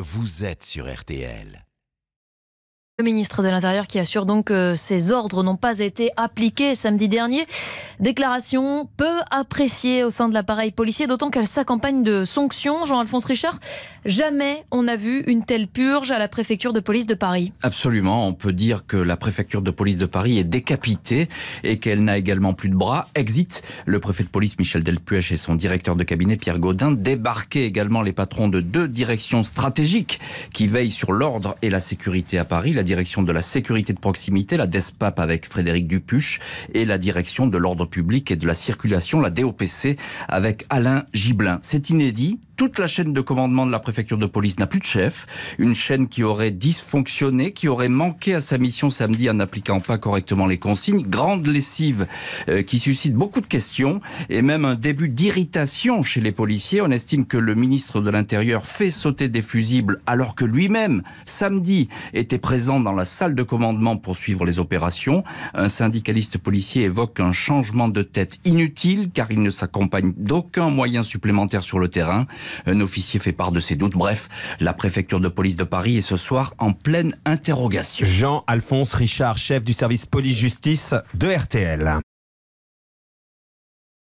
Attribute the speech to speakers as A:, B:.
A: Vous êtes sur RTL.
B: Le ministre de l'Intérieur qui assure donc que ces ordres n'ont pas été appliqués samedi dernier. Déclaration peu appréciée au sein de l'appareil policier, d'autant qu'elle s'accompagne de sanctions. Jean-Alphonse Richard, jamais on a vu une telle purge à la préfecture de police de Paris.
A: Absolument, on peut dire que la préfecture de police de Paris est décapitée et qu'elle n'a également plus de bras. Exit, le préfet de police Michel Delpuech et son directeur de cabinet Pierre Gaudin débarquaient également les patrons de deux directions stratégiques qui veillent sur l'ordre et la sécurité à Paris direction de la sécurité de proximité, la DESPAP avec Frédéric Dupuche, et la direction de l'ordre public et de la circulation, la DOPC, avec Alain Giblin. C'est inédit, toute la chaîne de commandement de la préfecture de police n'a plus de chef, une chaîne qui aurait dysfonctionné, qui aurait manqué à sa mission samedi en n'appliquant pas correctement les consignes, grande lessive euh, qui suscite beaucoup de questions et même un début d'irritation chez les policiers. On estime que le ministre de l'Intérieur fait sauter des fusibles alors que lui-même, samedi, était présent dans la salle de commandement pour suivre les opérations. Un syndicaliste policier évoque un changement de tête inutile car il ne s'accompagne d'aucun moyen supplémentaire sur le terrain. Un officier fait part de ses doutes. Bref, la préfecture de police de Paris est ce soir en pleine interrogation. Jean-Alphonse Richard, chef du service police-justice de RTL.